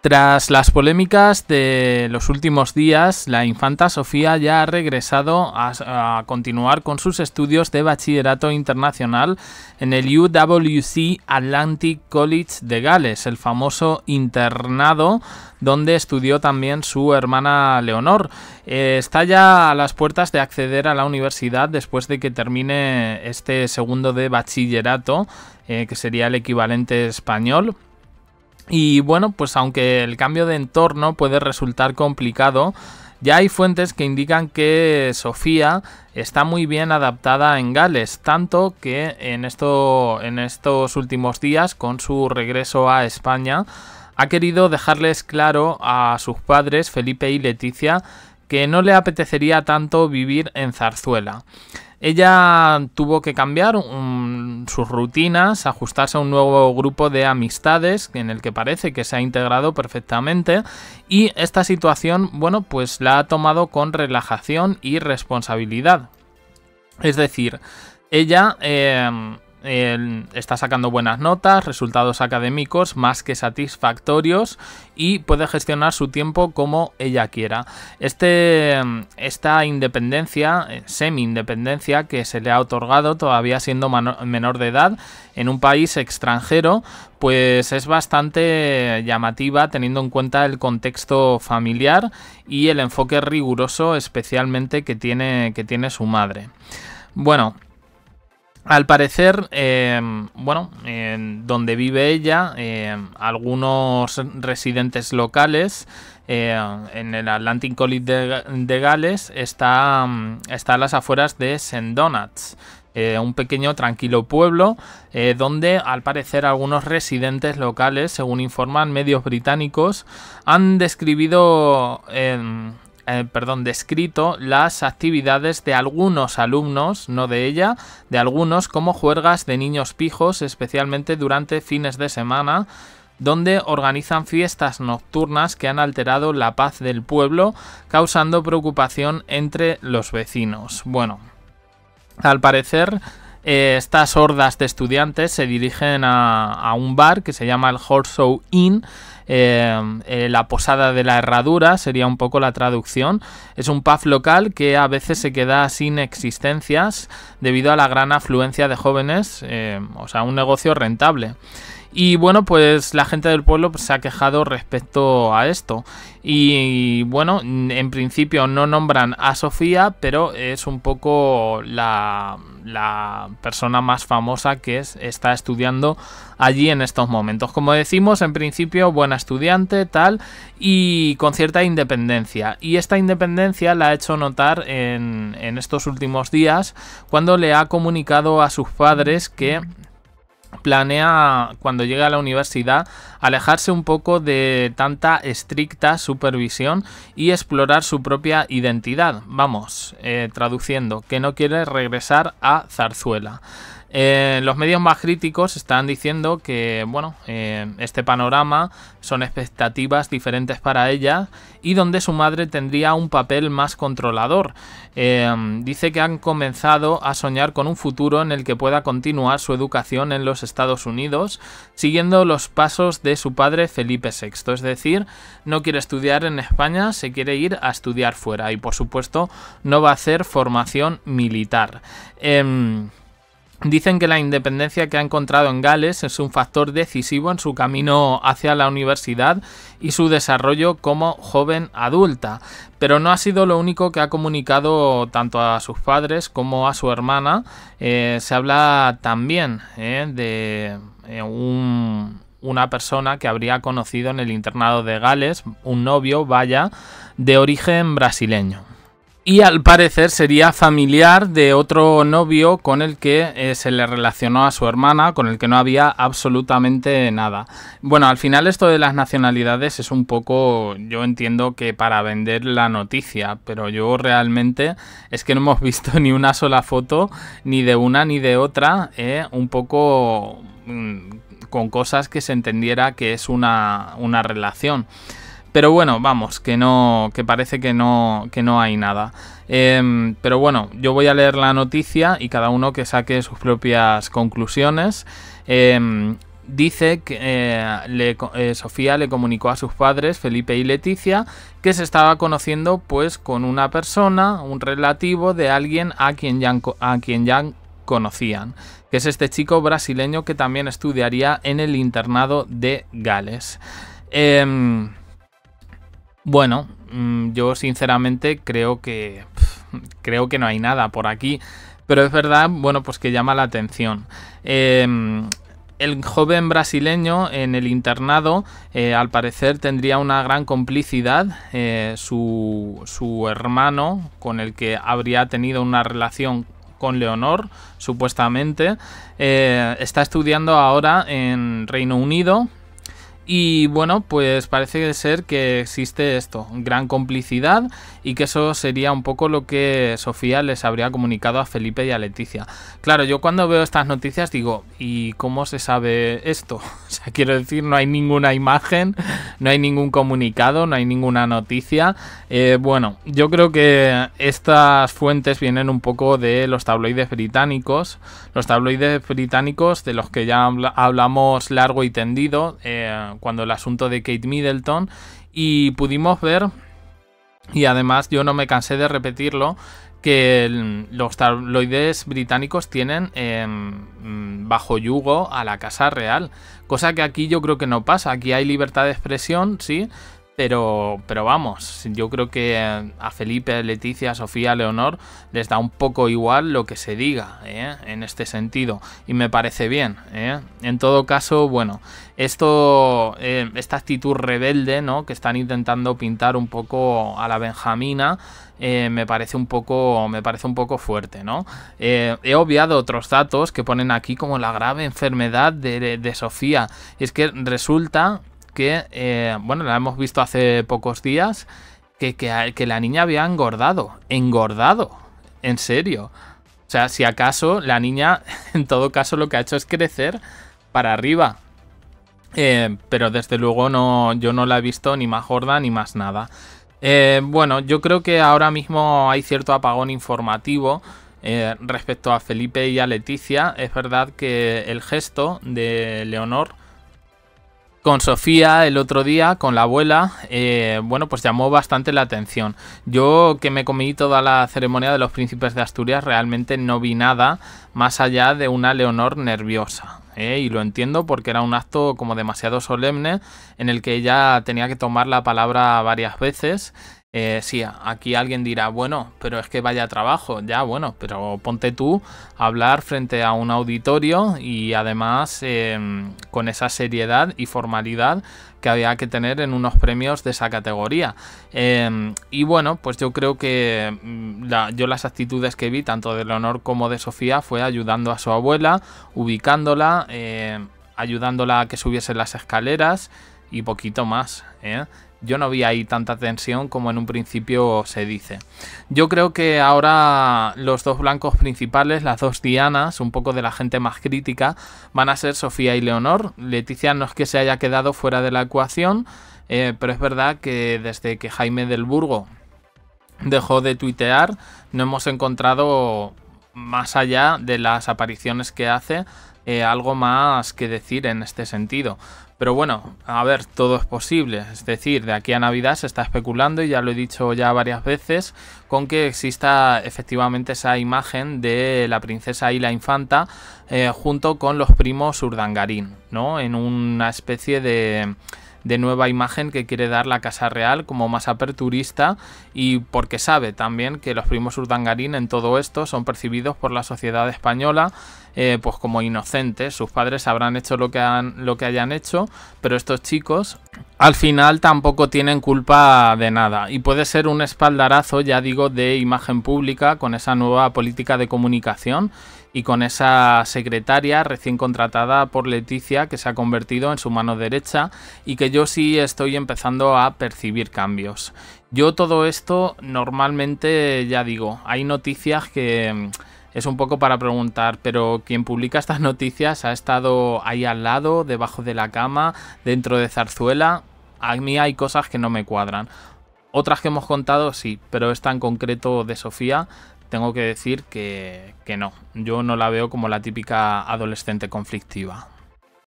Tras las polémicas de los últimos días, la infanta Sofía ya ha regresado a, continuar con sus estudios de bachillerato internacional en el UWC Atlantic College de Gales, el famoso internado donde estudió también su hermana Leonor. Eh, está ya a las puertas de acceder a la universidad después de que termine este segundo de bachillerato, eh, que sería el equivalente español. Y bueno, pues aunque el cambio de entorno puede resultar complicado, ya hay fuentes que indican que Sofía está muy bien adaptada en Gales, tanto que en, en estos últimos días, con su regreso a España, ha querido dejarles claro a sus padres, Felipe y Leticia, que no le apetecería tanto vivir en Zarzuela. Ella tuvo que cambiar sus rutinas, ajustarse a un nuevo grupo de amistades en el que parece que se ha integrado perfectamente y esta situación, bueno, pues la ha tomado con relajación y responsabilidad. Es decir, ella... Eh, está sacando buenas notas, resultados académicos más que satisfactorios y puede gestionar su tiempo como ella quiera. Este, esta independencia, eh, semi-independencia que se le ha otorgado todavía siendo menor de edad en un país extranjero, pues es bastante llamativa teniendo en cuenta el contexto familiar y el enfoque riguroso especialmente que tiene, que tiene su madre. Bueno, al parecer, eh, bueno, donde vive ella, eh, algunos residentes locales eh, en el Atlantic College de, Gales está, está, a las afueras de Sendonats, un pequeño tranquilo pueblo donde al parecer algunos residentes locales, según informan medios británicos, han describido eh, perdón, descrito las actividades de algunos alumnos, no de ella, de algunos como juergas de niños pijos, especialmente durante fines de semana, donde organizan fiestas nocturnas que han alterado la paz del pueblo, causando preocupación entre los vecinos. Bueno, al parecer eh, estas hordas de estudiantes se dirigen a, un bar que se llama el Horseshoe Inn. Eh, eh, la posada de la herradura sería un poco la traducción. Es un pub local que a veces se queda sin existencias debido a la gran afluencia de jóvenes, o sea, un negocio rentable. Y bueno, pues la gente del pueblo pues, se ha quejado respecto a esto. Y bueno, en principio no nombran a Sofía, pero es un poco la, la persona más famosa que es, está estudiando allí en estos momentos. Como decimos, en principio buena estudiante, tal, y con cierta independencia. Y esta independencia la ha hecho notar en, en estos últimos días cuando le ha comunicado a sus padres que planea cuando llegue a la universidad alejarse un poco de tanta estricta supervisión y explorar su propia identidad. Vamos, eh, traduciendo, que no quiere regresar a Zarzuela. Eh, los medios más críticos están diciendo que, bueno, eh, este panorama son expectativas diferentes para ella y donde su madre tendría un papel más controlador. Eh, dice que han comenzado a soñar con un futuro en el que pueda continuar su educación en los Estados Unidos, siguiendo los pasos de su padre Felipe VI. Es decir, no quiere estudiar en España, se quiere ir a estudiar fuera y, por supuesto, no va a hacer formación militar. Em, Dicen que la independencia que ha encontrado en Gales es un factor decisivo en su camino hacia la universidad y su desarrollo como joven adulta, pero no ha sido lo único que ha comunicado tanto a sus padres como a su hermana. Eh, se habla también eh, de eh, una persona que habría conocido en el internado de Gales, un novio, vaya, de origen brasileño y al parecer sería familiar de otro novio con el que eh, se le relacionó a su hermana, con el que no había absolutamente nada. Bueno, al final esto de las nacionalidades es un poco, yo entiendo que para vender la noticia, pero yo realmente es que no hemos visto ni una sola foto, ni de una ni de otra, eh, un poco mm, con cosas que se entendiera que es una, una relación. Pero bueno, vamos, que no. que parece que no. que no hay nada. Em, pero bueno, yo voy a leer la noticia y cada uno que saque sus propias conclusiones. Em, dice que eh, eh, Sofía le comunicó a sus padres, Felipe y Leticia, que se estaba conociendo pues con una persona, un relativo de alguien a quien ya, a quien ya conocían, que es este chico brasileño que también estudiaría en el internado de Gales. Em, bueno, mm, yo sinceramente creo que creo que no hay nada por aquí, pero es verdad, bueno, pues que llama la atención. Em, el joven brasileño en el internado, eh, al parecer, tendría una gran complicidad. Eh, su, su hermano, con el que habría tenido una relación con Leonor, supuestamente. Eh, está estudiando ahora en Reino Unido y bueno, pues parece ser que existe esto, gran complicidad y que eso sería un poco lo que Sofía les habría comunicado a Felipe y a Leticia. Claro, yo cuando veo estas noticias digo, ¿y cómo se sabe esto? O sea, quiero decir, no hay ninguna imagen, no hay ningún comunicado, no hay ninguna noticia. Eh, bueno, yo creo que estas fuentes vienen un poco de los tabloides británicos, los tabloides británicos de los que ya hablamos largo y tendido. Eh, cuando el asunto de Kate Middleton y pudimos ver, y además yo no me cansé de repetirlo, que los tabloides británicos tienen em, bajo yugo a la Casa Real, cosa que aquí yo creo que no pasa, aquí hay libertad de expresión, sí, pero, pero vamos, yo creo que a Felipe, Leticia, Sofía, Leonor les da un poco igual lo que se diga ¿eh? en este sentido. Y me parece bien. ¿eh? En todo caso, bueno, esto, eh, esta actitud rebelde ¿no? que están intentando pintar un poco a la Benjamina. me parece un poco me parece un poco fuerte no he obviado otros datos que ponen aquí como la grave enfermedad de, Sofía es que resulta eh, bueno, la hemos visto hace pocos días, que, que, la niña había engordado, engordado, en serio. O sea, si acaso la niña, en todo caso, lo que ha hecho es crecer para arriba. Eh, pero desde luego no, yo no la he visto ni más gorda ni más nada. Eh, bueno, yo creo que ahora mismo hay cierto apagón informativo respecto a Felipe y a Leticia. Es verdad que el gesto de Leonor con Sofía el otro día, con la abuela, eh, bueno, pues llamó bastante la atención. Yo que me comí toda la ceremonia de los príncipes de Asturias, realmente no vi nada más allá de una Leonor nerviosa. Eh, y lo entiendo porque era un acto como demasiado solemne en el que ella tenía que tomar la palabra varias veces eh, sí, aquí alguien dirá, bueno, pero es que vaya trabajo, ya bueno, pero ponte tú a hablar frente a un auditorio y además em, con esa seriedad y formalidad que había que tener en unos premios de esa categoría. Em, y bueno, pues yo creo que mm, yo las actitudes que vi, tanto de Leonor como de Sofía, fue ayudando a su abuela, ubicándola, eh, ayudándola a que subiese las escaleras y poquito más. ¿eh? Yo no vi ahí tanta tensión como en un principio se dice. Yo creo que ahora los dos blancos principales, las dos dianas, un poco de la gente más crítica, van a ser Sofía y Leonor. Leticia no es que se haya quedado fuera de la ecuación, eh, pero es verdad que desde que Jaime del Burgo dejó de tuitear, no hemos encontrado más allá de las apariciones que hace eh, algo más que decir en este sentido. Pero bueno, a ver, todo es posible. Es decir, de aquí a Navidad se está especulando, y ya lo he dicho ya varias veces, con que exista efectivamente esa imagen de la princesa y la infanta eh, junto con los primos Urdangarín, ¿no? En una especie de de nueva imagen que quiere dar la Casa Real como más aperturista y porque sabe también que los primos Urdangarín en todo esto son percibidos por la sociedad española eh, pues como inocentes, sus padres habrán hecho lo que, han, lo que hayan hecho, pero estos chicos al final tampoco tienen culpa de nada y puede ser un espaldarazo, ya digo, de imagen pública con esa nueva política de comunicación y con esa secretaria recién contratada por Leticia que se ha convertido en su mano derecha y que yo sí estoy empezando a percibir cambios. Yo todo esto normalmente, ya digo, hay noticias que es un poco para preguntar, pero quien publica estas noticias ha estado ahí al lado, debajo de la cama, dentro de zarzuela. A mí hay cosas que no me cuadran. Otras que hemos contado sí, pero esta en concreto de Sofía tengo que decir que, que no. Yo no la veo como la típica adolescente conflictiva.